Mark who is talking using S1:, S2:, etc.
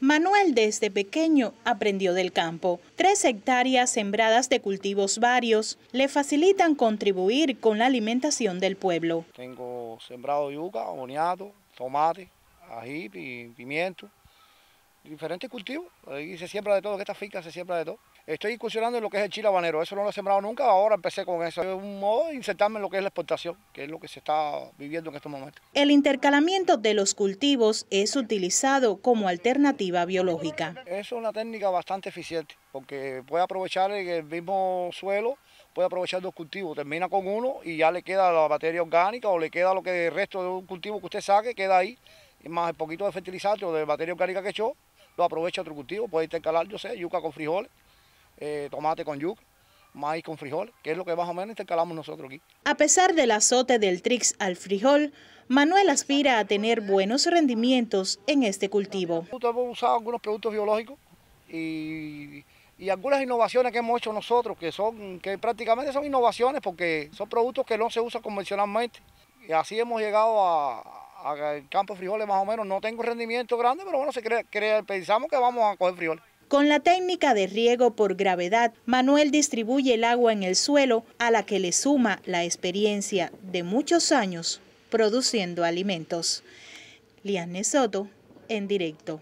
S1: Manuel desde pequeño aprendió del campo. Tres hectáreas sembradas de cultivos varios le facilitan contribuir con la alimentación del pueblo.
S2: Tengo sembrado yuca, boniato, tomate, ají, y pimiento, diferentes cultivos. Ahí se siembra de todo, que esta finca se siembra de todo. Estoy incursionando en lo que es el chile habanero, eso no lo he sembrado nunca, ahora empecé con eso. Es un modo de insertarme en lo que es la exportación, que es lo que se está viviendo en estos momentos.
S1: El intercalamiento de los cultivos es utilizado como alternativa biológica.
S2: Es una técnica bastante eficiente, porque puede aprovechar el mismo suelo, puede aprovechar dos cultivos, termina con uno y ya le queda la materia orgánica o le queda lo que el resto de un cultivo que usted saque, queda ahí, más el poquito de fertilizante o de materia orgánica que echó, lo aprovecha otro cultivo, puede intercalar, yo sé, yuca con frijoles, eh, tomate con yuca maíz con frijoles, que es lo que más o menos intercalamos nosotros aquí.
S1: A pesar del azote del trix al frijol, Manuel aspira a tener buenos rendimientos en
S2: este cultivo. Hemos usado algunos productos biológicos y, y, algunas innovaciones que hemos hecho nosotros, que son que prácticamente son innovaciones porque son productos que no se usan convencionalmente. Y así hemos llegado a, en campo de frijoles más o menos. No tengo rendimiento grande, pero bueno, pensamos que vamos a coger frijoles.
S1: Con la técnica de riego por gravedad, Manuel distribuye el agua en el suelo, a la que le suma la experiencia de muchos años produciendo alimentos. Liane Soto, en directo.